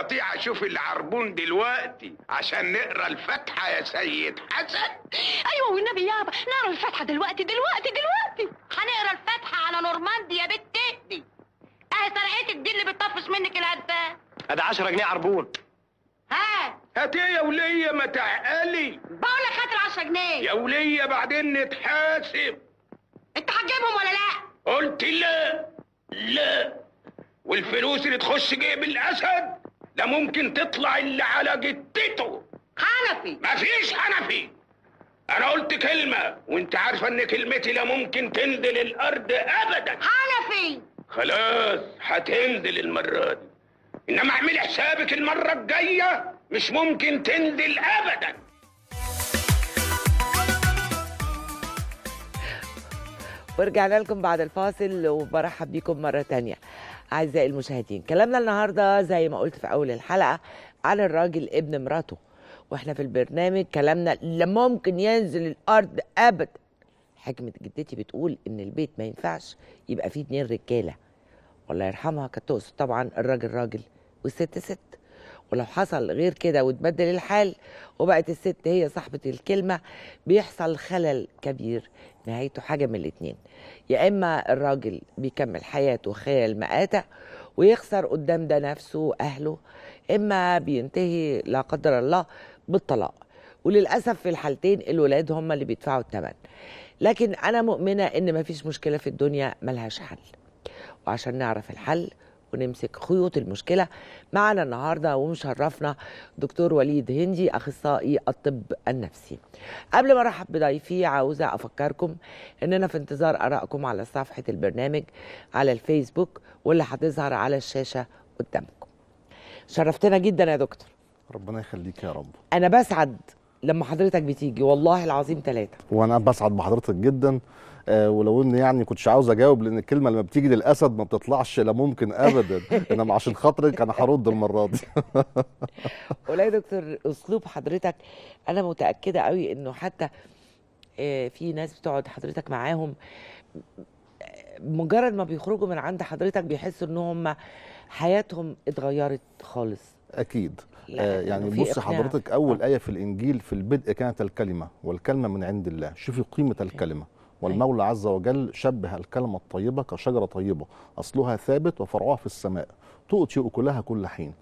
استطيع اشوف العربون دلوقتي عشان نقرا الفاتحه يا سيد حسن ايوه والنبي يابا نقرا الفاتحه دلوقتي دلوقتي دلوقتي هنقرا الفاتحه على نورماندي يا بت تهدي اهي سرقتي الدين اللي بتطفش منك الهدفة ادي 10 جنيه عربون ها هات ايه يا وليه ما تعقلي بقول لك هات ال 10 جنيه يا وليه بعدين نتحاسب انت هتجيبهم ولا لا قلت لا لا والفلوس اللي تخش جيب الاسد ده ممكن تطلع اللي على جدته حنفي مفيش حنفي انا قلت كلمة وانت عارفة ان كلمتي لا ممكن تنزل الارض ابدا حنفي خلاص هتنزل المرة دي انما اعملي حسابك المرة الجاية مش ممكن تنزل ابدا ورجعنا لكم بعد الفاصل وبرحب بيكم مرة تانية أعزائي المشاهدين كلامنا النهاردة زي ما قلت في أول الحلقة عن الراجل ابن مراته واحنا في البرنامج كلامنا لا ممكن ينزل الارض ابدا حكمه جدتي بتقول ان البيت ما ينفعش يبقى فيه اتنين رجاله والله يرحمها كانت تقصد طبعا الراجل راجل والست ست ولو حصل غير كده وتبدل الحال وبقت الست هي صاحبة الكلمة بيحصل خلل كبير نهايته حاجة من الاتنين يا إما الراجل بيكمل حياته خيال مآتة ويخسر قدام ده نفسه وأهله إما بينتهي لا قدر الله بالطلاق وللأسف في الحالتين الولاد هم اللي بيدفعوا الثمن لكن أنا مؤمنة إن مفيش مشكلة في الدنيا ملهاش حل وعشان نعرف الحل ونمسك خيوط المشكله معنا النهارده ومشرفنا دكتور وليد هندي اخصائي الطب النفسي قبل ما ارحب بضيفي عاوزه افكركم اننا في انتظار ارائكم على صفحه البرنامج على الفيسبوك واللي هتظهر على الشاشه قدامكم شرفتنا جدا يا دكتور ربنا يخليك يا رب انا بسعد لما حضرتك بتيجي والله العظيم ثلاثه وانا بسعد بحضرتك جدا آه ولو ان يعني كنتش عاوز اجاوب لان الكلمه لما بتيجي للاسد ما بتطلعش لا ممكن ابدا انما عشان خاطرك انا هرد المره دي ولا يا دكتور اسلوب حضرتك انا متاكده قوي انه حتى آه، في ناس بتقعد حضرتك معاهم مجرد ما بيخرجوا من عند حضرتك بيحسوا ان هم حياتهم اتغيرت خالص اكيد لا آه، يعني بص حضرتك اول آه. ايه في الانجيل في البدء كانت الكلمه والكلمه من عند الله شوفي قيمه الكلمه أيوه. والمولى عز وجل شبه الكلمة الطيبة كشجرة طيبة أصلها ثابت وفرعها في السماء تؤتي أكلها كل حين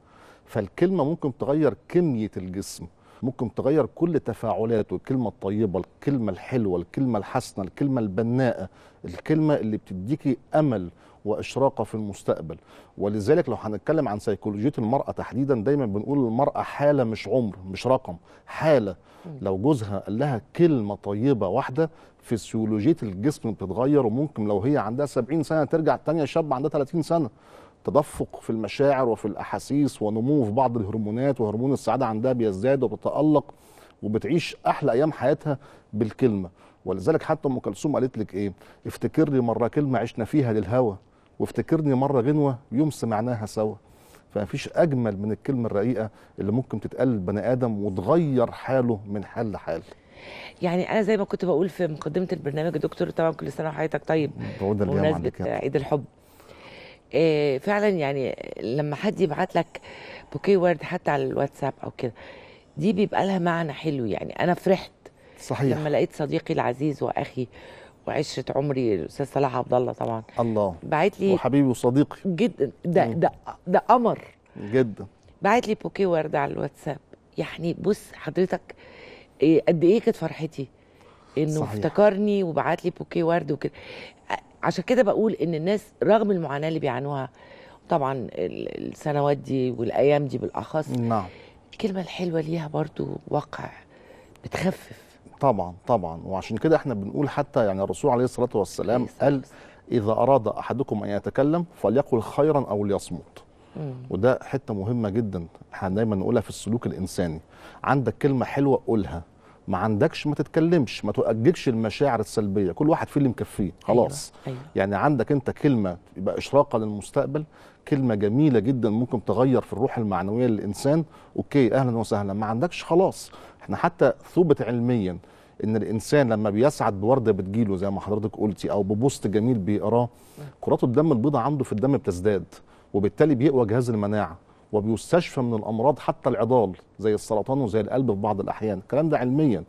فالكلمة ممكن تغير كمية الجسم ممكن تغير كل تفاعلاته الكلمه الطيبه الكلمه الحلوه الكلمه الحسنه الكلمه البناءه الكلمه اللي بتديكي امل واشراقه في المستقبل ولذلك لو هنتكلم عن سيكولوجيه المراه تحديدا دايما بنقول المراه حاله مش عمر مش رقم حاله لو جوزها قال لها كلمه طيبه واحده فسيولوجيه الجسم بتتغير وممكن لو هي عندها 70 سنه ترجع تانية شاب عندها 30 سنه تدفق في المشاعر وفي الاحاسيس ونمو في بعض الهرمونات وهرمون السعاده عندها بيزداد وبتالق وبتعيش احلى ايام حياتها بالكلمه ولذلك حتى ام كلثوم قالت لك ايه افتكرني مره كلمه عشنا فيها للهوى وافتكرني مره غنوه يوم سمعناها سوا فمفيش اجمل من الكلمه الرقيقه اللي ممكن تتقال لبني ادم وتغير حاله من حال لحال يعني انا زي ما كنت بقول في مقدمه البرنامج دكتور طبعا كل سنه وحضرتك طيب بمناسبه عيد الحب آه، فعلا يعني لما حد يبعت لك بوكي ورد حتى على الواتساب او كده دي بيبقى لها معنى حلو يعني انا فرحت صحيح لما لقيت صديقي العزيز واخي وعشره عمري الاستاذ صلاح عبد الله طبعا الله بعت لي وحبيبي وصديقي جدا ده ده ده قمر جدا بعت لي بوكي ورد على الواتساب يعني بص حضرتك آه، قد ايه كانت فرحتي انه افتكرني وبعت لي بوكي ورد وكده عشان كده بقول ان الناس رغم المعاناه اللي بيعانوها طبعا السنوات دي والايام دي بالاخص نعم الكلمه الحلوه ليها برضو وقع بتخفف طبعا طبعا وعشان كده احنا بنقول حتى يعني الرسول عليه الصلاه والسلام قال اذا اراد احدكم ان يتكلم فليقل خيرا او ليصمت وده حته مهمه جدا احنا دايما نقولها في السلوك الانساني عندك كلمه حلوه قولها ما عندكش ما تتكلمش ما تؤججش المشاعر السلبيه كل واحد في اللي مكفيه أيوة، خلاص أيوة. أيوة. يعني عندك انت كلمه يبقى اشراقه للمستقبل كلمه جميله جدا ممكن تغير في الروح المعنويه للانسان اوكي اهلا وسهلا ما عندكش خلاص احنا حتى ثبت علميا ان الانسان لما بيسعد بورده بتجيله زي ما حضرتك قلتي او ببوست جميل بيقراه أيوة. كرات الدم البيضاء عنده في الدم بتزداد وبالتالي بيقوى جهاز المناعه وبيستشفى من الامراض حتى العضال زي السرطان وزي القلب في بعض الاحيان الكلام ده علميا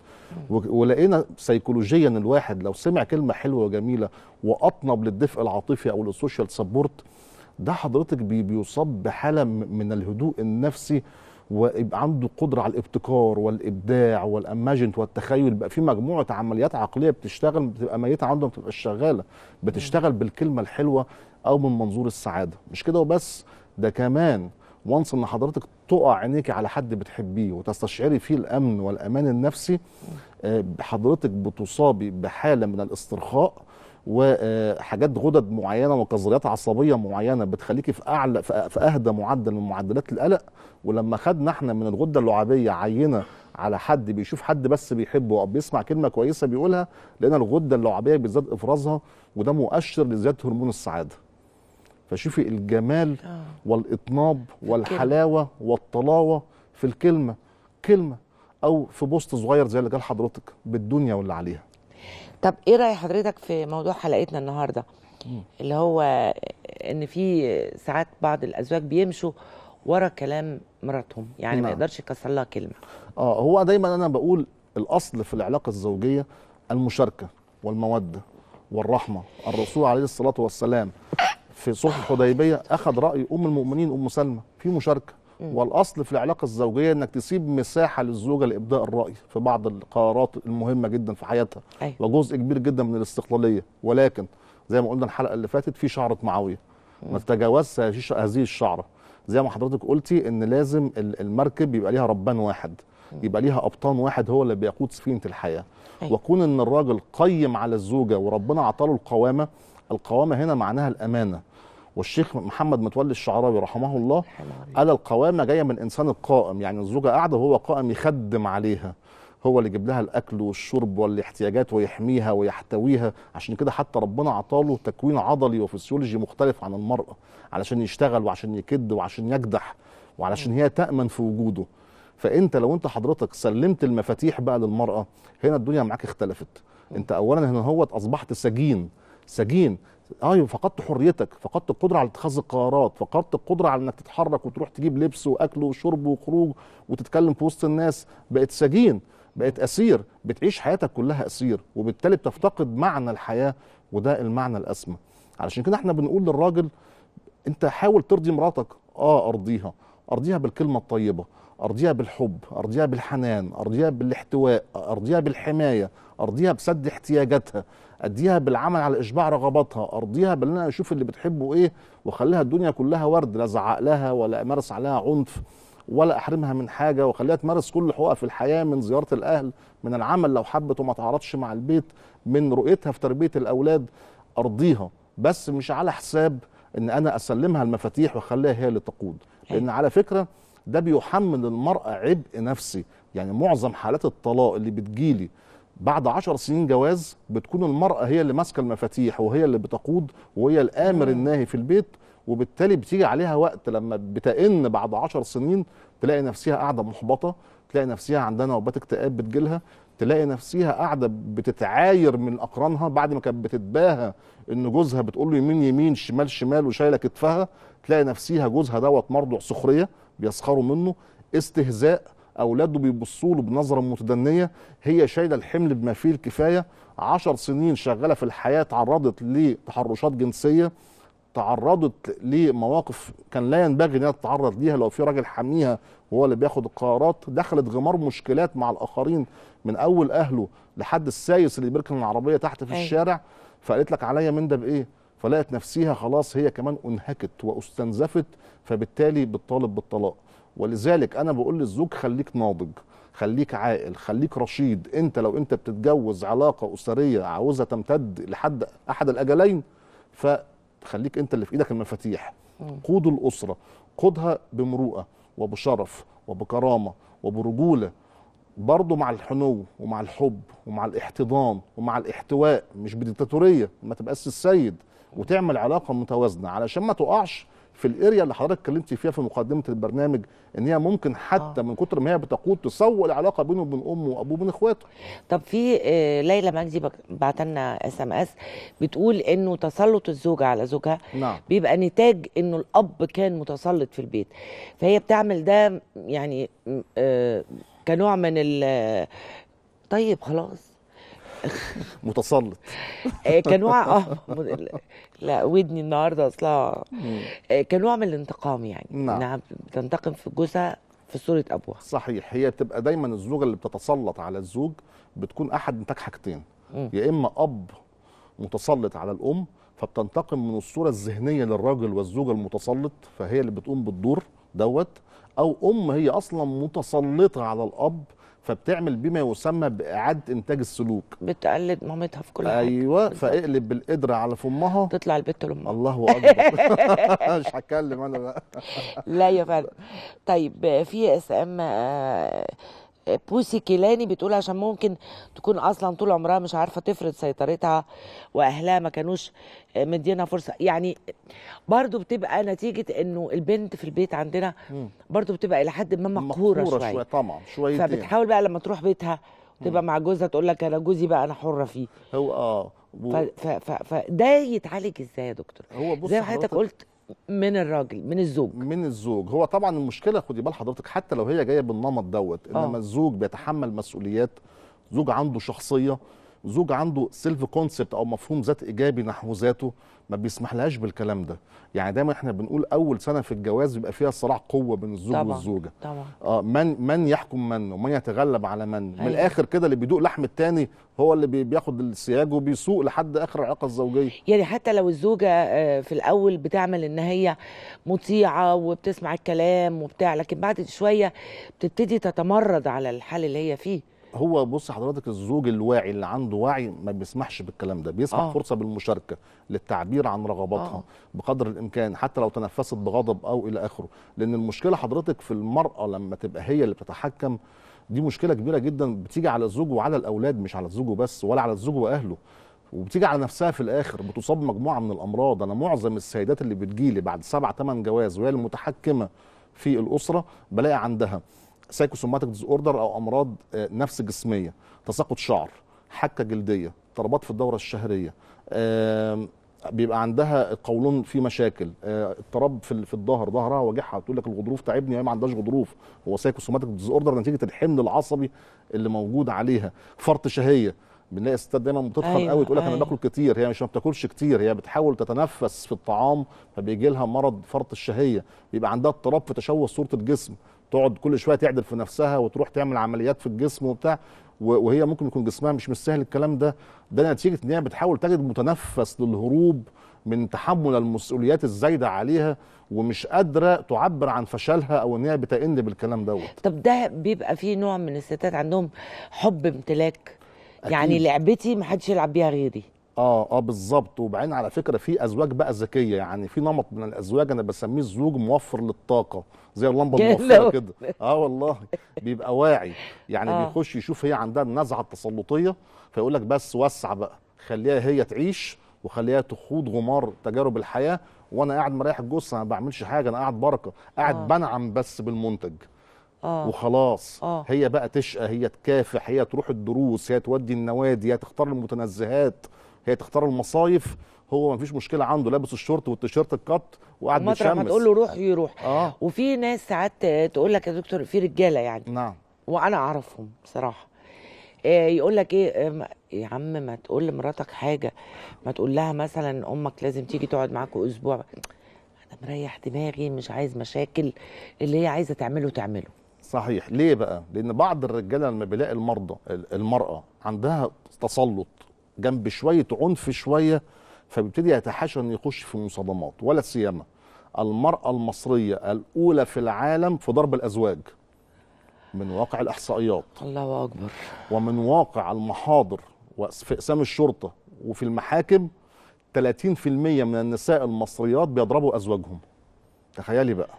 ولقينا سيكولوجيا الواحد لو سمع كلمه حلوه وجميله واطنب للدفء العاطفي او للسوشيال سبورت ده حضرتك بيصاب بحاله من الهدوء النفسي ويبقى عنده قدره على الابتكار والابداع والاماجنت والتخيل بقى في مجموعه عمليات عقليه بتشتغل بتبقى ميته عنده ما بتبقاش شغاله بتشتغل بالكلمه الحلوه او من منظور السعاده مش كده وبس ده كمان وانس ان حضرتك تقع عينيك على حد بتحبيه وتستشعري فيه الامن والامان النفسي آه، حضرتك بتصابي بحاله من الاسترخاء وحاجات آه، غدد معينه وقذريات عصبيه معينه بتخليكي في اعلى في اهدى معدل من معدلات القلق ولما خدنا احنا من الغده اللعابيه عينه على حد بيشوف حد بس بيحبه او بيسمع كلمه كويسه بيقولها لان الغده اللعابيه بيزداد افرازها وده مؤشر لزياده هرمون السعاده فشوفي الجمال آه. والاطناب والحلاوه والطلاوه في الكلمه كلمه او في بوست صغير زي اللي قال حضرتك بالدنيا واللي عليها طب ايه راي حضرتك في موضوع حلقتنا النهارده اللي هو ان في ساعات بعض الازواج بيمشوا ورا كلام مراتهم يعني نعم. ما يقدرش يكسر لها كلمه اه هو دايما انا بقول الاصل في العلاقه الزوجيه المشاركه والموده والرحمه الرسول عليه الصلاه والسلام في صلح الحديبيه اخذ راي ام المؤمنين ام سلمى في مشاركه والاصل في العلاقه الزوجيه انك تسيب مساحه للزوجه لابداء الراي في بعض القرارات المهمه جدا في حياتها أيوة. وجزء كبير جدا من الاستقلاليه ولكن زي ما قلنا الحلقه اللي فاتت في شعره معاويه ما تتجاوزش هذه الشعره زي ما حضرتك قلتي ان لازم المركب يبقى ليها ربان واحد يبقى ليها ابطان واحد هو اللي بيقود سفينه الحياه أيوة. وكون ان الراجل قيم على الزوجه وربنا اعطاه القوامه القوامه هنا معناها الامانه والشيخ محمد متولي الشعراوي رحمه الله قال القوامه جايه من الانسان القائم يعني الزوجه قاعده وهو قائم يخدم عليها هو اللي يجيب لها الاكل والشرب والاحتياجات ويحميها ويحتويها عشان كده حتى ربنا عطاله تكوين عضلي وفسيولوجي مختلف عن المراه علشان يشتغل وعشان يكد وعشان يجدح وعلشان هي تامن في وجوده فانت لو انت حضرتك سلمت المفاتيح بقى للمراه هنا الدنيا معاك اختلفت انت اولا هنا هو اصبحت سجين سجين ايوه فقدت حريتك فقدت القدره على اتخاذ القرارات فقدت القدره على انك تتحرك وتروح تجيب لبس واكل وشرب وخروج وتتكلم في وسط الناس بقت سجين بقت اسير بتعيش حياتك كلها اسير وبالتالي بتفتقد معنى الحياه وده المعنى الاسمى علشان كده احنا بنقول للراجل انت حاول ترضي مراتك اه ارضيها ارضيها بالكلمه الطيبه ارضيها بالحب ارضيها بالحنان ارضيها بالاحتواء ارضيها بالحمايه ارضيها بسد احتياجاتها اديها بالعمل على اشباع رغباتها ارضيها بان انا اشوف اللي بتحبه ايه واخليها الدنيا كلها ورد لا زعق لها ولا امارس عليها عنف ولا احرمها من حاجه واخليها تمارس كل حقوقها في الحياه من زياره الاهل من العمل لو حبت وما تعرضش مع البيت من رؤيتها في تربيه الاولاد ارضيها بس مش على حساب ان انا اسلمها المفاتيح واخليها هي اللي تقود لان على فكره ده بيحمل المراه عبء نفسي يعني معظم حالات الطلاق اللي بتجيلي بعد عشر سنين جواز بتكون المرأة هي اللي ماسكة المفاتيح وهي اللي بتقود وهي الآمر الناهي في البيت وبالتالي بتيجي عليها وقت لما بتئن بعد عشر سنين تلاقي نفسها قاعدة محبطة تلاقي نفسها عندها نوبات اكتئاب بتجيلها تلاقي نفسها قاعدة بتتعاير من أقرانها بعد ما كانت بتتباهى إن جوزها بتقول له يمين يمين شمال شمال وشايلة كتفها تلاقي نفسيها جوزها دوت مرضع سخريه بيسخروا منه استهزاء اولاده بيبصوا له بنظره متدنيه هي شايله الحمل بما فيه الكفايه عشر سنين شغاله في الحياه تعرضت لتحرشات جنسيه تعرضت لمواقف كان لا ينبغي انها تتعرض ليها لو في راجل حاميها وهو اللي بياخد القرارات دخلت غمار مشكلات مع الاخرين من اول اهله لحد السايس اللي بيركن العربيه تحت في أي. أيوة. الشارع فقالت لك عليا من ده بايه فلقت نفسها خلاص هي كمان انهكت واستنزفت فبالتالي بتطالب بالطلاق ولذلك انا بقول للزوج خليك ناضج خليك عاقل خليك رشيد انت لو انت بتتجوز علاقه اسريه عاوزها تمتد لحد احد الاجلين فخليك انت اللي في ايدك المفاتيح قود الاسره قودها بمروءه وبشرف وبكرامه وبرجوله برضه مع الحنو ومع الحب ومع الاحتضان ومع الاحتواء مش بديكتاتوريه ما تبقاش السيد وتعمل علاقه متوازنه علشان ما تقعش في الاريا اللي حضرتك اتكلمتي فيها في مقدمه البرنامج ان هي ممكن حتى آه. من كتر ما هي بتقود تسوء العلاقه بينه وبين امه وابوه وبين اخواته. طب في آه، ليلى مجدي بعت لنا اس ام اس بتقول انه تسلط الزوجه على زوجها نعم. بيبقى نتاج انه الاب كان متسلط في البيت فهي بتعمل ده يعني آه، كنوع من ال طيب خلاص متسلط آه، كان نوع اه لا ودني النهارده اصلا آه، نوع من الانتقام يعني نعم. انها نعم، بتنتقم في جوزها في صوره ابوها صحيح هي بتبقى دايما الزوجه اللي بتتسلط على الزوج بتكون احد نتاج حاجتين يا اما اب متسلط على الام فبتنتقم من الصوره الذهنيه للراجل والزوجه المتسلط فهي اللي بتقوم بالدور دوت او ام هي اصلا متسلطه على الاب فبتعمل بما يسمى باعاده انتاج السلوك بتقلد مامتها في كل أيوة حاجه ايوه فاقلب بالقدره على فمها تطلع البت لامها الله اكبر مش هتكلم انا بقى لا يا فندم طيب في اس ام آه، بوسي كيلاني بتقول عشان ممكن تكون اصلا طول عمرها مش عارفه تفرض سيطرتها واهلها ما كانوش مدينا فرصه يعني برضو بتبقى نتيجه انه البنت في البيت عندنا برضو بتبقى الى حد ما مقهوره شويه شويه طبعا شويه فبتحاول بقى لما تروح بيتها تبقى مع جوزها تقول لك انا جوزي بقى انا حره فيه هو اه فده يتعالج ازاي يا دكتور هو بص زي ما حضرتك قلت من الراجل من الزوج من الزوج هو طبعا المشكله خدي بال حضرتك حتى لو هي جايه بالنمط دوت آه. انما آه. الزوج بيتحمل مسؤوليات زوج عنده شخصيه زوج عنده سيلف كونسبت او مفهوم ذات ايجابي نحو ذاته ما بيسمحلهاش بالكلام ده يعني دايما احنا بنقول اول سنه في الجواز بيبقى فيها صراع قوه بين الزوج طبعًا والزوجه طبعا اه من من يحكم من ومن يتغلب على من أيه. من أيوة. الاخر كده اللي بيدوق لحم التاني هو اللي بياخد السياج وبيسوق لحد اخر العلاقه الزوجيه يعني حتى لو الزوجه آه، في الاول بتعمل ان هي مطيعه وبتسمع الكلام وبتاع لكن بعد شويه بتبتدي تتمرد على الحال اللي هي فيه هو بص حضرتك الزوج الواعي اللي عنده وعي ما بيسمحش بالكلام ده بيسمح آه. فرصه بالمشاركه للتعبير عن رغباتها آه. بقدر الامكان حتى لو تنفست بغضب او الى اخره لان المشكله حضرتك في المراه لما تبقى هي اللي بتتحكم دي مشكله كبيره جدا بتيجي على الزوج وعلى الاولاد مش على الزوج وبس ولا على الزوج واهله وبتيجي على نفسها في الاخر بتصاب مجموعه من الامراض انا معظم السيدات اللي بتجيلي بعد سبع ثمان جواز وهي المتحكمه في الاسره بلاقي عندها سايكوسوماتيك ديز اوردر او امراض آه، نفس جسميه تساقط شعر حكه جلديه اضطرابات في الدوره الشهريه بيبقى عندها القولون فيه مشاكل آه، اضطراب في في الظهر ظهرها واجعها تقول لك الغضروف تعبني وهي ما عندهاش غضروف هو سايكوسوماتيك ديز اوردر نتيجه الحمل العصبي اللي موجود عليها فرط شهيه بنلاقي الستات دايما بتتخن أيوة قوي تقول لك أيوة انا باكل كتير هي مش ما بتاكلش كتير هي بتحاول تتنفس في الطعام فبيجي لها مرض فرط الشهيه بيبقى عندها اضطراب في تشوه صوره الجسم تقعد كل شويه تعدل في نفسها وتروح تعمل عمليات في الجسم وبتاع وهي ممكن يكون جسمها مش مستاهل الكلام ده ده نتيجه ان هي بتحاول تجد متنفس للهروب من تحمل المسؤوليات الزايده عليها ومش قادره تعبر عن فشلها او ان هي بتئن بالكلام دوت طب ده بيبقى فيه نوع من الستات عندهم حب امتلاك يعني أكيد. يعني لعبتي ما حدش يلعب بيها غيري اه اه بالظبط وبعدين على فكره في ازواج بقى ذكيه يعني في نمط من الازواج انا بسميه الزوج موفر للطاقه زي اللمبه الموفره كده اه والله بيبقى واعي يعني آه. بيخش يشوف هي عندها النزعه التسلطيه فيقول لك بس وسع بقى خليها هي تعيش وخليها تخوض غمار تجارب الحياه وانا قاعد مريح الجثه انا ما بعملش حاجه انا قاعد بركه قاعد آه. بنعم بس بالمنتج آه. وخلاص آه. هي بقى تشقى هي تكافح هي تروح الدروس هي تودي النوادي هي تختار المتنزهات هي تختار المصايف هو ما فيش مشكله عنده لابس الشورت والتيشيرت القط وقاعد بيشمس ما تقول له روح يروح آه. وفي ناس ساعات تقول لك يا دكتور في رجاله يعني نعم وانا اعرفهم بصراحه آه، يقول لك ايه آه، يا عم ما تقول لمراتك حاجه ما تقول لها مثلا امك لازم تيجي تقعد معاك اسبوع انا مريح دماغي مش عايز مشاكل اللي هي عايزه تعمله تعمله صحيح ليه بقى لان بعض الرجاله لما بيلاقي المرضى المراه عندها تسلط جنب شويه عنف شويه فبيبتدي يتحاشى ان يخش في مصادمات ولا سيما المراه المصريه الاولى في العالم في ضرب الازواج من واقع الاحصائيات الله اكبر ومن واقع المحاضر وفي اقسام الشرطه وفي المحاكم 30% من النساء المصريات بيضربوا ازواجهم تخيلي بقى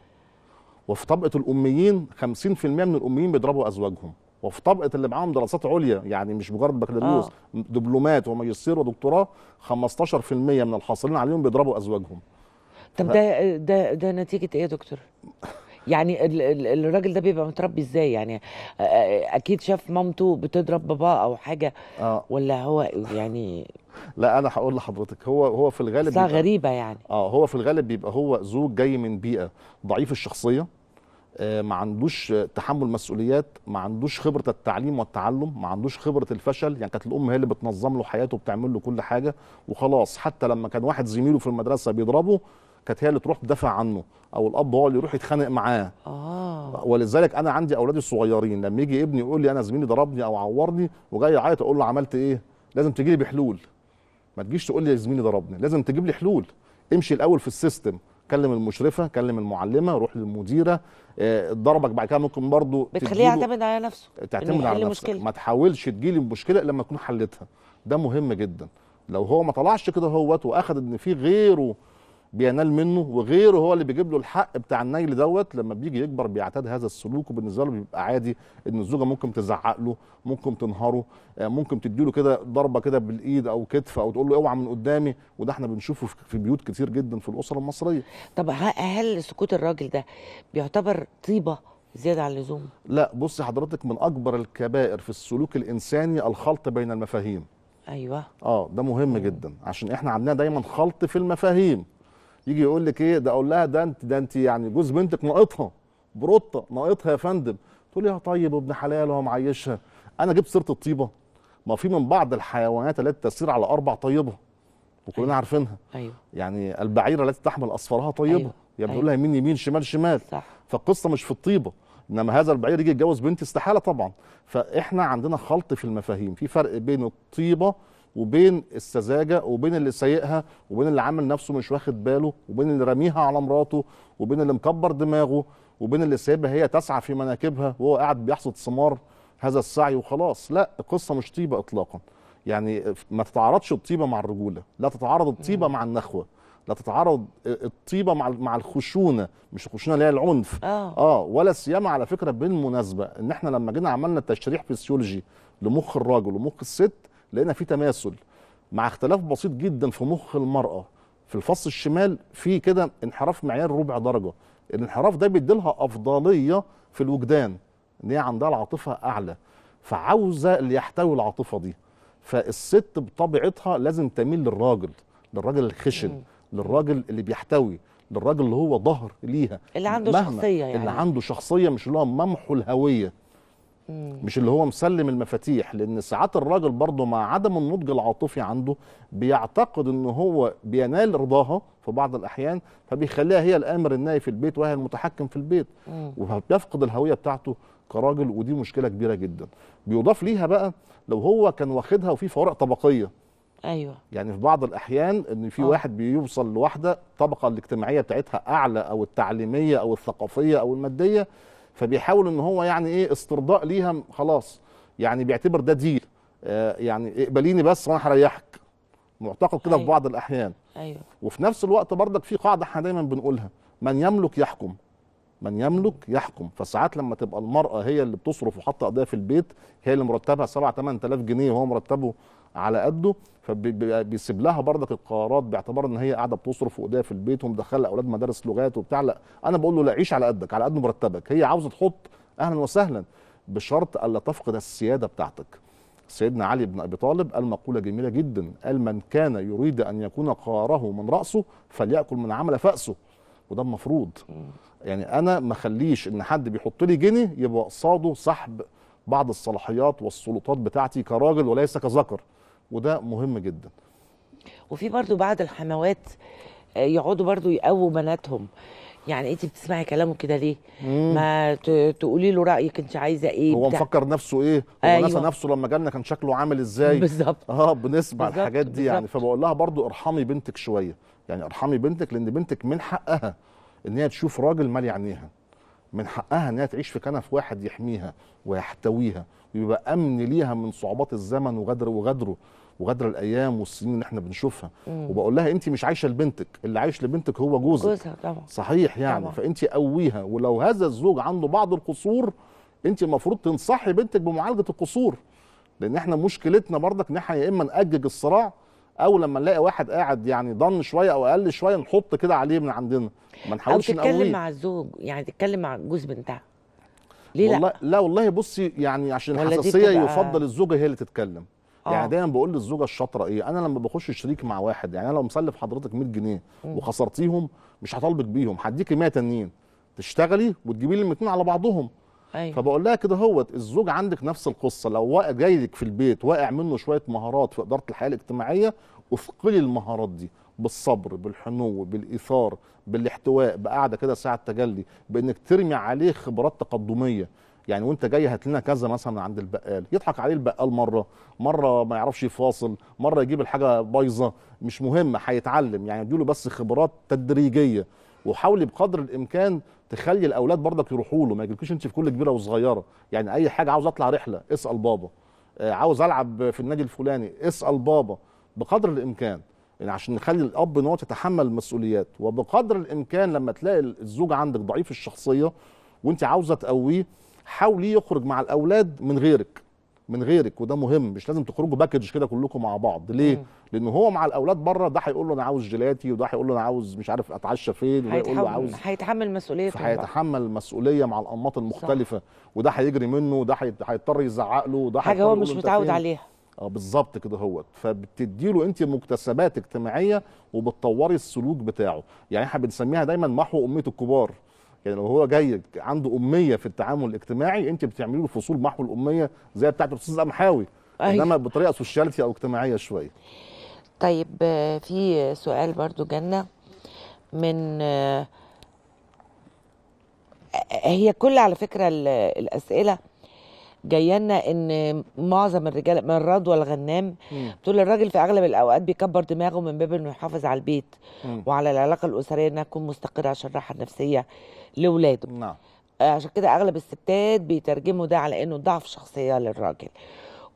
وفي طبقه الاميين 50% من الاميين بيضربوا ازواجهم وفي طبقه اللي معاهم دراسات عليا يعني مش مجرد بكالوريوس آه. دبلومات وماجستير ودكتوراه 15% من الحاصلين عليهم بيضربوا ازواجهم طب ف... ده ده ده نتيجه ايه يا دكتور؟ يعني الراجل ده بيبقى متربي ازاي يعني آه، آه، اكيد شاف مامته بتضرب باباه او حاجه آه. ولا هو يعني لا انا هقول لحضرتك هو هو في الغالب بيبقى غريبه يعني اه هو في الغالب بيبقى هو زوج جاي من بيئه ضعيف الشخصيه آه، ما عندوش تحمل مسؤوليات ما عندوش خبره التعليم والتعلم ما عندوش خبره الفشل يعني كانت الام هي اللي بتنظم له حياته وبتعمل له كل حاجه وخلاص حتى لما كان واحد زميله في المدرسه بيضربه كانت هي اللي تروح تدافع عنه او الاب هو اللي يروح يتخانق معاه آه. ولذلك انا عندي اولادي الصغيرين لما يجي ابني يقول لي انا زميلي ضربني او عورني وجاي يعيط اقول له عملت ايه لازم تجي لي بحلول ما تجيش تقول لي زميلي ضربني لازم تجيب لي حلول امشي الاول في السيستم كلم المشرفه كلم المعلمه روح للمديره ضربك بعد كده ممكن برضه بتخليه يعتمد على نفسه تعتمد على إيه نفسك مشكلة. ما تحاولش تجيلي مشكله لما تكون حلتها ده مهم جدا لو هو ما طلعش كده هوت واخد ان في غيره بينال منه وغيره هو اللي بيجيب له الحق بتاع النيل دوت لما بيجي يكبر بيعتاد هذا السلوك وبالنسبه له بيبقى عادي ان الزوجه ممكن تزعق له ممكن تنهره آه، ممكن تدي له كده ضربه كده بالايد او كتف او تقول له اوعى من قدامي وده احنا بنشوفه في بيوت كتير جدا في الاسر المصريه طب هل سكوت الراجل ده بيعتبر طيبه زياده عن اللزوم لا بصي حضرتك من اكبر الكبائر في السلوك الانساني الخلط بين المفاهيم ايوه اه ده مهم جدا عشان احنا عندنا دايما خلط في المفاهيم يجي يقول لك ايه ده اقول لها ده انت ده انت يعني جوز بنتك ناقطها بروطه ناقطها يا فندم تقول لي طيب ابن حلال وهو معيشها انا جبت سيره الطيبه ما في من بعض الحيوانات التي تسير على اربع طيبه وكلنا أيوة. عارفينها أيوة. يعني البعيره التي تحمل اصفرها طيبه أيوة. يعني بنقول أيوة. لها يمين يمين شمال شمال صح. فالقصه مش في الطيبه انما هذا البعير يجي يتجوز بنتي استحاله طبعا فاحنا عندنا خلط في المفاهيم في فرق بين الطيبه وبين السذاجه وبين اللي سايقها وبين اللي عامل نفسه مش واخد باله وبين اللي راميها على مراته وبين اللي مكبر دماغه وبين اللي سايبها هي تسعى في مناكبها وهو قاعد بيحصد ثمار هذا السعي وخلاص لا القصه مش طيبه اطلاقا يعني ما تتعارضش الطيبه مع الرجوله لا تتعارض الطيبه مع النخوه لا تتعارض الطيبه مع مع الخشونه مش الخشونه اللي هي العنف اه, آه ولا سيما على فكره بالمناسبه ان احنا لما جينا عملنا تشريح فسيولوجي لمخ الراجل ومخ الست لقينا في تماثل مع اختلاف بسيط جدا في مخ المراه في الفص الشمال في كده انحراف معيار ربع درجه الانحراف ده بيديلها افضليه في الوجدان ان هي عندها العاطفه اعلى فعاوزه اللي يحتوي العاطفه دي فالست بطبيعتها لازم تميل للراجل للراجل الخشن للراجل اللي بيحتوي للراجل اللي هو ظهر ليها اللي عنده شخصيه يعني اللي عنده شخصيه مش اللي هو ممحو الهويه مش اللي هو مسلم المفاتيح لان ساعات الراجل برضه مع عدم النضج العاطفي عنده بيعتقد ان هو بينال رضاها في بعض الاحيان فبيخليها هي الامر النائي في البيت وهي المتحكم في البيت وبيفقد الهويه بتاعته كراجل ودي مشكله كبيره جدا بيضاف ليها بقى لو هو كان واخدها وفي فوارق طبقيه ايوه يعني في بعض الاحيان ان في أوه. واحد بيوصل لواحده الطبقه الاجتماعيه بتاعتها اعلى او التعليميه او الثقافيه او الماديه فبيحاول ان هو يعني ايه استرضاء ليها خلاص يعني بيعتبر ده ديل آه يعني اقبليني بس وانا هريحك معتقد كده أيوة. في بعض الاحيان ايوه وفي نفس الوقت برضك في قاعده احنا دايما بنقولها من يملك يحكم من يملك يحكم فساعات لما تبقى المراه هي اللي بتصرف وحاطه قضيه في البيت هي اللي مرتبها 7 8000 جنيه وهو مرتبه على قده فبيسيب لها بردك القرارات باعتبار ان هي قاعده بتصرف وايديها في البيت ومدخله اولاد مدارس لغات وبتاع لا انا بقول له لا عيش على قدك على قد مرتبك هي عاوزه تحط اهلا وسهلا بشرط الا تفقد السياده بتاعتك سيدنا علي بن ابي طالب قال مقوله جميله جدا قال من كان يريد ان يكون قاره من راسه فليأكل من عمل فأسه وده المفروض يعني انا ما اخليش ان حد بيحط لي جني يبقى قصاده سحب بعض الصلاحيات والسلطات بتاعتي كراجل وليس كذكر وده مهم جدا وفي برضو بعض الحموات آه، يقعدوا برضو يقووا بناتهم يعني انت بتسمعي كلامه كده ليه مم. ما تقولي له رايك انت عايزه ايه هو بتاع... مفكر نفسه ايه هو أيوة. نسى نفسه لما جالنا كان شكله عامل ازاي بالظبط اه بنسمع بالزبط. الحاجات دي بالزبط. يعني فبقول لها برضو ارحمي بنتك شويه يعني ارحمي بنتك لان بنتك من حقها ان هي تشوف راجل مالي عينيها من حقها انها تعيش في كنف واحد يحميها ويحتويها ويبقى امن ليها من صعوبات الزمن وغدر وغدره وغدر الايام والسنين اللي احنا بنشوفها مم. وبقول لها انت مش عايشه لبنتك اللي عايش لبنتك هو جوزك جوزها طبعا صحيح يعني طبعا. فانت قويها ولو هذا الزوج عنده بعض القصور انت المفروض تنصحي بنتك بمعالجه القصور لان احنا مشكلتنا برضك ان احنا يا اما ناجج الصراع او لما نلاقي واحد قاعد يعني ضن شويه او اقل شويه نحط كده عليه من عندنا ما نحاولش او تتكلم مع الزوج يعني تتكلم مع الجوز بتاعها ليه والله لا؟ لا والله بصي يعني عشان الحساسيه يفضل الزوجه هي اللي تتكلم آه. يعني دايما بقول للزوجه الشاطره ايه انا لما بخش شريك مع واحد يعني انا لو مسلف حضرتك 100 جنيه وخسرتيهم مش هطالبك بيهم هديكي 100 تانيين تشتغلي وتجيبي لي 200 على بعضهم أيوة. فبقول لها كده هوت الزوج عندك نفس القصه لو واقع لك في البيت واقع منه شويه مهارات في اداره الحياه الاجتماعيه اثقلي المهارات دي بالصبر بالحنو بالايثار بالاحتواء بقعده كده ساعه تجلي بانك ترمي عليه خبرات تقدميه يعني وانت جاي هات لنا كذا مثلا عند البقال يضحك عليه البقال مره مره ما يعرفش يفاصل مره يجيب الحاجه بايظه مش مهم هيتعلم يعني اديله بس خبرات تدريجيه وحاولي بقدر الامكان تخلي الاولاد برضك يروحوا له ما يجيلكوش انت في كل كبيره وصغيره يعني اي حاجه عاوز اطلع رحله اسال بابا آه، عاوز العب في النادي الفلاني اسال بابا بقدر الامكان يعني عشان نخلي الاب ان هو يتحمل المسؤوليات وبقدر الامكان لما تلاقي الزوج عندك ضعيف الشخصيه وانت عاوزه تقويه حاولي يخرج مع الاولاد من غيرك من غيرك وده مهم مش لازم تخرجوا باكج كده كلكم مع بعض ليه مم. لان هو مع الاولاد بره ده هيقول له انا عاوز جيلاتي وده هيقول له انا عاوز مش عارف اتعشى فين وده هيقول له عاوز هيتحمل مسؤوليه هيتحمل المسؤوليه مع الانماط المختلفه صح. وده هيجري منه وده هيضطر يزعق له وده حاجه هو مش متعود عليها اه بالظبط كده هوت فبتدي له انت مكتسبات اجتماعيه وبتطوري السلوك بتاعه يعني احنا بنسميها دايما محو اميه الكبار يعني لو هو جاي عنده اميه في التعامل الاجتماعي انت بتعملي له فصول محو الاميه زي بتاعه الاستاذ امحاوي أيوة. انما بطريقه سوشيالتي او اجتماعيه شويه طيب في سؤال برضو جنة من هي كل على فكرة الأسئلة جايه لنا ان معظم الرجال من رضوى الغنام بتقول الراجل في اغلب الاوقات بيكبر دماغه من باب انه يحافظ على البيت مم. وعلى العلاقه الاسريه انها تكون مستقره عشان الراحه النفسيه لاولاده نعم عشان كده اغلب الستات بيترجموا ده على انه ضعف شخصيه للراجل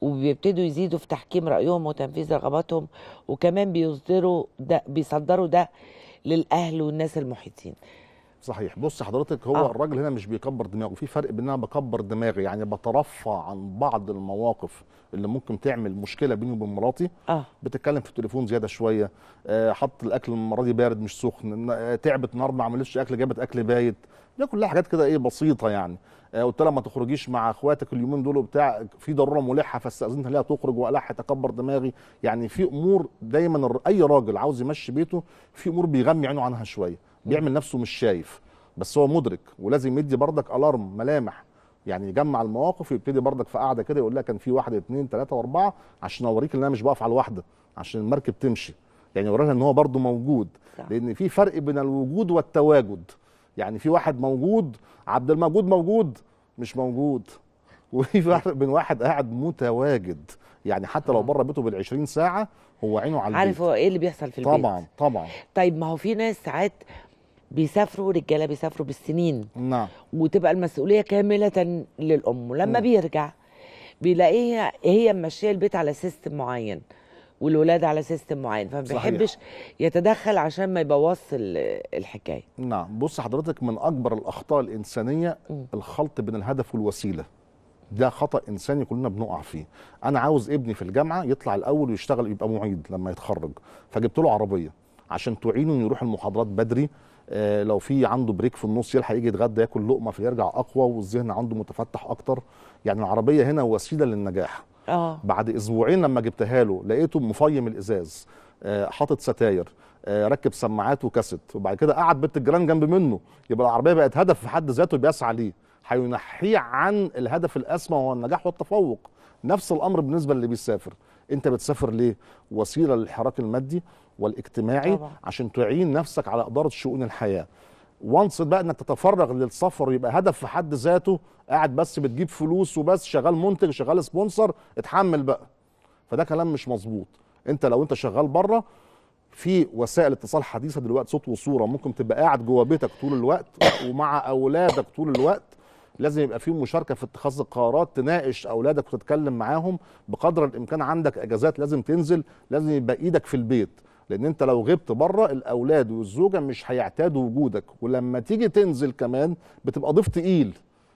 وبيبتدوا يزيدوا في تحكيم رايهم وتنفيذ رغباتهم وكمان بيصدروا ده بيصدروا ده للاهل والناس المحيطين صحيح بص حضرتك هو آه. الراجل هنا مش بيكبر دماغه في فرق بين انا بكبر دماغي يعني بترفع عن بعض المواقف اللي ممكن تعمل مشكله بيني وبين مراتي آه. بتتكلم في التليفون زياده شويه آه حط الاكل المره دي بارد مش سخن آه تعبت النهارده ما عملتش اكل جابت اكل بايت ده كلها حاجات كده ايه بسيطه يعني آه قلت لها ما تخرجيش مع اخواتك اليومين دول وبتاع في ضروره ملحه فاستاذنها ليها تخرج والح تكبر دماغي يعني في امور دايما اي راجل عاوز يمشي بيته في امور بيغمي عينه عنها شويه بيعمل نفسه مش شايف بس هو مدرك ولازم يدي بردك الارم ملامح يعني يجمع المواقف ويبتدي بردك في قاعده كده يقول لك كان في واحد اثنين ثلاثه واربعه عشان اوريك ان انا مش بقف على الواحده عشان المركب تمشي يعني اوريك ان هو برضه موجود صح. لان في فرق بين الوجود والتواجد يعني في واحد موجود عبد الموجود موجود مش موجود وفي فرق بين واحد قاعد متواجد يعني حتى لو آه. بره بيته بال20 ساعه هو عينه على البيت عارف هو ايه اللي بيحصل في البيت طبعا طبعا طيب ما هو في ناس ساعات بيسافروا رجاله بيسافروا بالسنين نعم وتبقى المسؤوليه كامله للام ولما بيرجع بيلاقيها هي ماشيه البيت على سيستم معين والولاد على سيستم معين فما بيحبش يتدخل عشان ما يبوظ الحكايه نعم بص حضرتك من اكبر الاخطاء الانسانيه م. الخلط بين الهدف والوسيله ده خطا انساني كلنا بنقع فيه انا عاوز ابني في الجامعه يطلع الاول ويشتغل يبقى معيد لما يتخرج فجبت له عربيه عشان تعينه يروح المحاضرات بدري آه، لو في عنده بريك في النص يلحق يجي يتغدى ياكل لقمه فيرجع اقوى والذهن عنده متفتح اكتر يعني العربيه هنا وسيله للنجاح آه. بعد اسبوعين لما جبتها له لقيته مفيم الازاز آه، حاطط ستاير آه، ركب سماعات وكاسيت وبعد كده قعد بنت الجيران جنب منه يبقى العربيه بقت هدف في حد ذاته بيسعى ليه هينحيه عن الهدف الاسمى وهو النجاح والتفوق نفس الامر بالنسبه اللي بيسافر انت بتسافر ليه وسيله للحراك المادي والاجتماعي طبعا. عشان تعين نفسك على اداره شؤون الحياه وانس بقى انك تتفرغ للسفر يبقى هدف في حد ذاته قاعد بس بتجيب فلوس وبس شغال منتج شغال سبونسر اتحمل بقى فده كلام مش مظبوط انت لو انت شغال بره في وسائل اتصال حديثه دلوقتي صوت وصوره ممكن تبقى قاعد جوه بيتك طول الوقت ومع اولادك طول الوقت لازم يبقى فيه مشاركه في اتخاذ القرارات تناقش اولادك وتتكلم معاهم بقدر الامكان عندك اجازات لازم تنزل لازم يبقى ايدك في البيت لان انت لو غبت بره الاولاد والزوجه مش هيعتادوا وجودك ولما تيجي تنزل كمان بتبقى ضيف تقيل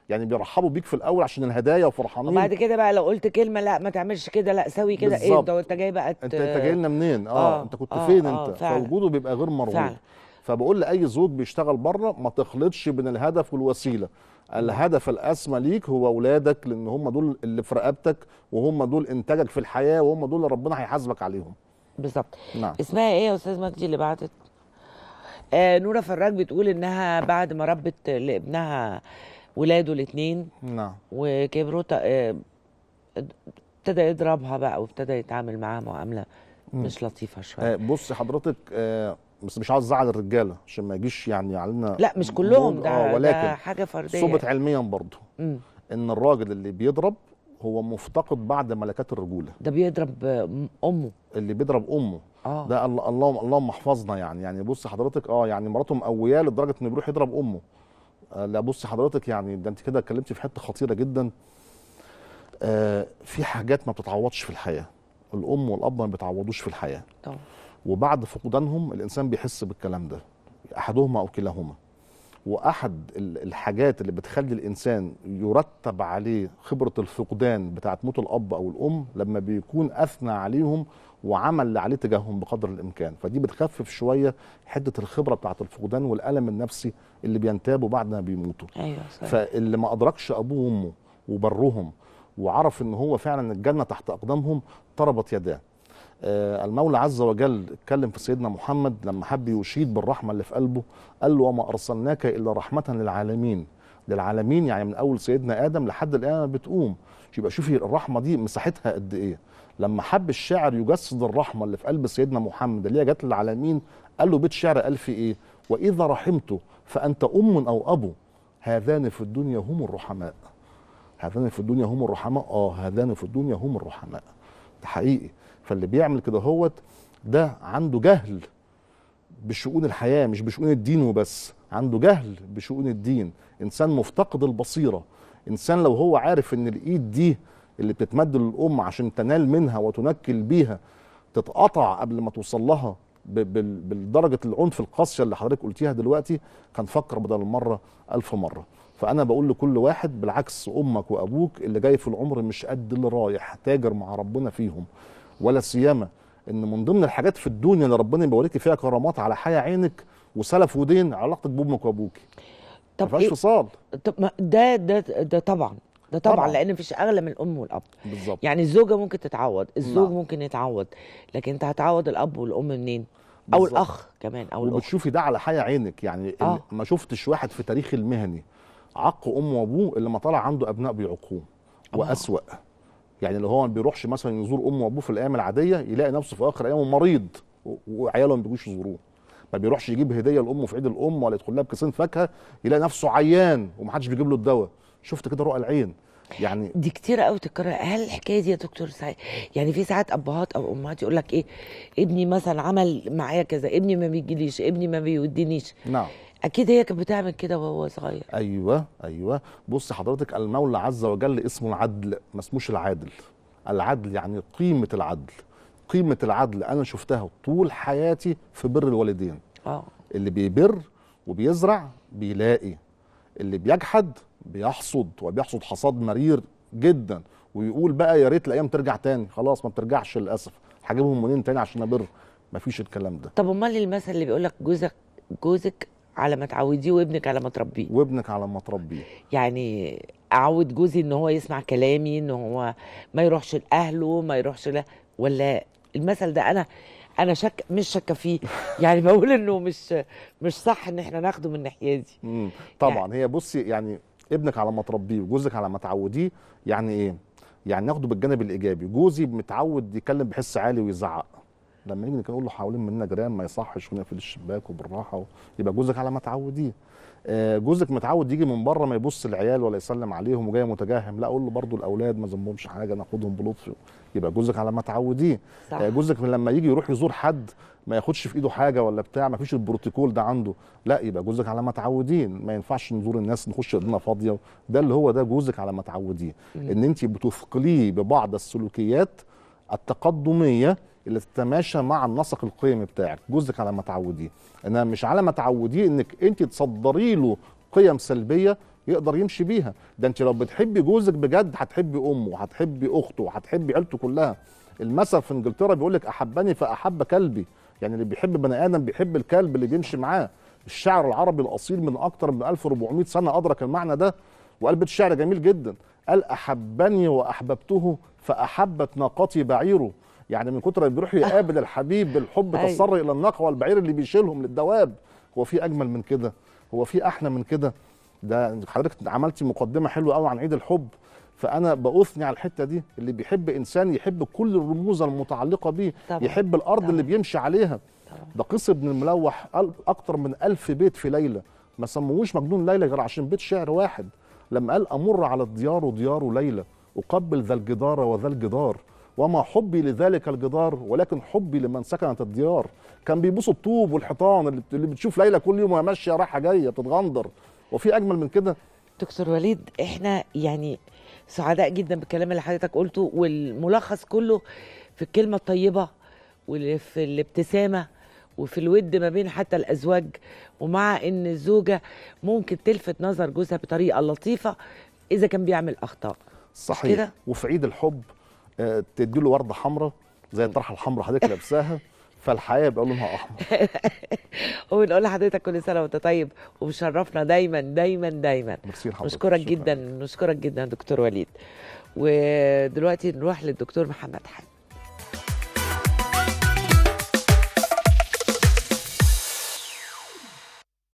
يعني بيرحبوا بيك في الاول عشان الهدايا وفرحانين وبعد كده بقى لو قلت كلمه لا ما تعملش كده لا سوي كده ايه ده انت جاي بقى ت... انت انت جاي لنا منين آه, اه انت كنت آه فين آه انت فعلا. فوجوده بيبقى غير مرغوب فبقول لاي زوج بيشتغل بره ما تخلطش بين الهدف والوسيله الهدف الاسمى ليك هو اولادك لان هم دول اللي في رقبتك وهم دول انتاجك في الحياه وهم دول اللي ربنا هيحاسبك عليهم بالظبط نعم اسمها ايه يا استاذ مجدي اللي بعتت آه نوره فراج بتقول انها بعد ما ربت لابنها ولاده الاثنين نعم وكبروا آه، ابتدى يضربها بقى وابتدى يتعامل معاها معامله مش لطيفه شويه آه بص حضرتك آه بس مش عاوز ازعل الرجاله عشان ما يجيش يعني علينا لا مش كلهم آه، ده, ولكن ده حاجه فرديه ثبت علميا برضه ان الراجل اللي بيضرب هو مفتقد بعد ملكات الرجوله ده بيضرب امه اللي بيضرب امه آه. ده اللهم اللهم احفظنا يعني يعني بص حضرتك اه يعني مراته مقوياه لدرجه انه بيروح يضرب امه آه لا بص حضرتك يعني ده انت كده اتكلمتي في حته خطيره جدا آه في حاجات ما بتتعوضش في الحياه الام والاب ما بيتعوضوش في الحياه طبعا وبعد فقدانهم الانسان بيحس بالكلام ده احدهما او كلاهما واحد الحاجات اللي بتخلي الانسان يرتب عليه خبره الفقدان بتاعه موت الاب او الام لما بيكون اثنى عليهم وعمل اللي عليه تجاههم بقدر الامكان فدي بتخفف شويه حده الخبره بتاعه الفقدان والالم النفسي اللي بينتابه بعد ما بيموتوا ايوه صحيح. فاللي ما ادركش ابوه وامه وبرهم وعرف ان هو فعلا الجنه تحت اقدامهم طربت يداه آه، المولى عز وجل اتكلم في سيدنا محمد لما حب يشيد بالرحمه اللي في قلبه قال له وما ارسلناك الا رحمه للعالمين للعالمين يعني من اول سيدنا ادم لحد الان بتقوم يبقى شوفي الرحمه دي مساحتها قد ايه لما حب الشاعر يجسد الرحمه اللي في قلب سيدنا محمد اللي هي جت للعالمين قال له بيت شعر قال فيه ايه واذا رحمته فانت ام او ابو هذان في الدنيا هم الرحماء هذان في الدنيا هم الرحماء اه هذان في الدنيا هم الرحماء ده حقيقي فاللي بيعمل كده هوت ده عنده جهل بشؤون الحياه مش بشؤون الدين وبس عنده جهل بشؤون الدين انسان مفتقد البصيره انسان لو هو عارف ان الايد دي اللي بتتمد للام عشان تنال منها وتنكل بيها تتقطع قبل ما توصل لها بالدرجه العنف القاسيه اللي حضرتك قلتيها دلوقتي كان فكر بدل المره ألف مره فانا بقول لكل واحد بالعكس امك وابوك اللي جاي في العمر مش قد اللي رايح تاجر مع ربنا فيهم ولا سيما ان من ضمن الحاجات في الدنيا اللي ربنا يبارك فيها كرامات على حياه عينك وسلف ودين علاقه بامك وابوك طب ما إيه؟ فصال طب ما ده ده ده طبعا ده طبعا, طبعا. لان مفيش اغلى من الام والاب بالظبط يعني الزوجه ممكن تتعوض نعم. الزوج نعم. ممكن يتعوض لكن انت هتعوض الاب والام منين او بالزبط. الاخ كمان او وبتشوفي ده على حياه عينك يعني آه. ما شفتش واحد في تاريخ المهني عق امه وابوه الا ما طلع عنده ابناء بيعقوه واسوأ يعني اللي هو ما بيروحش مثلا يزور امه وابوه في الايام العاديه يلاقي نفسه في اخر ايامه مريض وعياله ما بيجوش يزوروه ما بيروحش يجيب هديه لامه في عيد الام ولا يدخل لها بكيسين فاكهه يلاقي نفسه عيان ومحدش بيجيب له الدواء شفت كده رؤى العين يعني دي كتير قوي تتكرر هل الحكايه دي يا دكتور سعيد يعني في ساعات ابهات او امهات يقول لك ايه ابني مثلا عمل معايا كذا ابني ما بيجيليش ابني ما بيودينيش نعم اكيد هي كانت بتعمل كده وهو صغير ايوه ايوه بص حضرتك المولى عز وجل اسمه العدل ما اسموش العادل العدل يعني قيمه العدل قيمه العدل انا شفتها طول حياتي في بر الوالدين اه اللي بيبر وبيزرع بيلاقي اللي بيجحد بيحصد وبيحصد حصاد مرير جدا ويقول بقى يا ريت الايام ترجع تاني خلاص ما بترجعش للاسف هجيبهم منين تاني عشان ابر مفيش الكلام ده طب امال المثل اللي بيقول لك جوزك جوزك على ما تعوديه وابنك على ما تربيه وابنك على ما تربيه يعني اعود جوزي ان هو يسمع كلامي ان هو ما يروحش لاهله ما يروحش لا ولا المثل ده انا انا شك مش شاكه فيه يعني بقول انه مش مش صح ان احنا ناخده من الناحيه دي يعني طبعا يعني هي بصي يعني ابنك على ما تربيه وجوزك على ما تعوديه يعني ايه يعني ناخده بالجانب الايجابي جوزي متعود يتكلم بحس عالي ويزعق لما نيجي نقول له حوالين مننا جيران ما يصحش ونقفل الشباك وبالراحه يبقى جوزك على ما تعوديه آه، جوزك متعود يجي من بره ما يبص العيال ولا يسلم عليهم وجاي متجهم لا اقول له برضو الاولاد ما ذنبهمش حاجه ناخدهم بلطف يبقى جوزك على ما تعوديه آه، جوزك لما يجي يروح يزور حد ما ياخدش في ايده حاجه ولا بتاع ما فيش البروتوكول ده عنده لا يبقى جوزك على ما تعوديه ما ينفعش نزور الناس نخش ايدينا فاضيه ده اللي هو ده جوزك على ما تعوديه ان انت بتثقليه ببعض السلوكيات التقدميه اللي تتماشى مع النسق القيمي بتاعك جوزك على ما تعوديه انما مش على ما تعوديه انك انت تصدري له قيم سلبيه يقدر يمشي بيها ده انت لو بتحبي جوزك بجد هتحبي امه وهتحبي اخته وهتحبي عيلته كلها المثل في انجلترا بيقول لك احبني فاحب كلبي يعني اللي بيحب بني ادم بيحب الكلب اللي بيمشي معاه الشعر العربي الاصيل من اكثر من 1400 سنه ادرك المعنى ده وقال بيت شعر جميل جدا قال احبني واحببته فاحبت ناقتي بعيره يعني من كتر ما بيروح يقابل الحبيب بالحب تصر أيوة. الى الناقه البعير اللي بيشيلهم للدواب هو في اجمل من كده هو في احلى من كده ده حضرتك عملتي مقدمه حلوه قوي عن عيد الحب فانا باثني على الحته دي اللي بيحب انسان يحب كل الرموز المتعلقه بيه طبعا. يحب الارض طبعا. اللي بيمشي عليها طبعا. ده قيس ابن الملوح اكتر من ألف بيت في ليله ما سموهوش مجنون ليلى غير عشان بيت شعر واحد لما قال امر على الديار وديار ليلى اقبل ذا الجدار وذا الجدار وما حبي لذلك الجدار ولكن حبي لمن سكنت الديار كان بيبصوا الطوب والحيطان اللي بتشوف ليلى كل يوم وهي ماشيه رايحه جايه بتتغندر وفي اجمل من كده دكتور وليد احنا يعني سعداء جدا بالكلام اللي حضرتك قلته والملخص كله في الكلمه الطيبه وفي الابتسامه وفي الود ما بين حتى الازواج ومع ان الزوجه ممكن تلفت نظر جوزها بطريقه لطيفه اذا كان بيعمل اخطاء صحيح وفي عيد الحب تدي له ورده حمراء زي الطرحه الحمراء حضرتك لابساها فالحياه يبقى لونها احمر وبنقول لحضرتك كل سنه وانت طيب ومشرفنا دايما دايما دايما ميرسي نشكرك جدا نشكرك جدا دكتور وليد ودلوقتي نروح للدكتور محمد حاج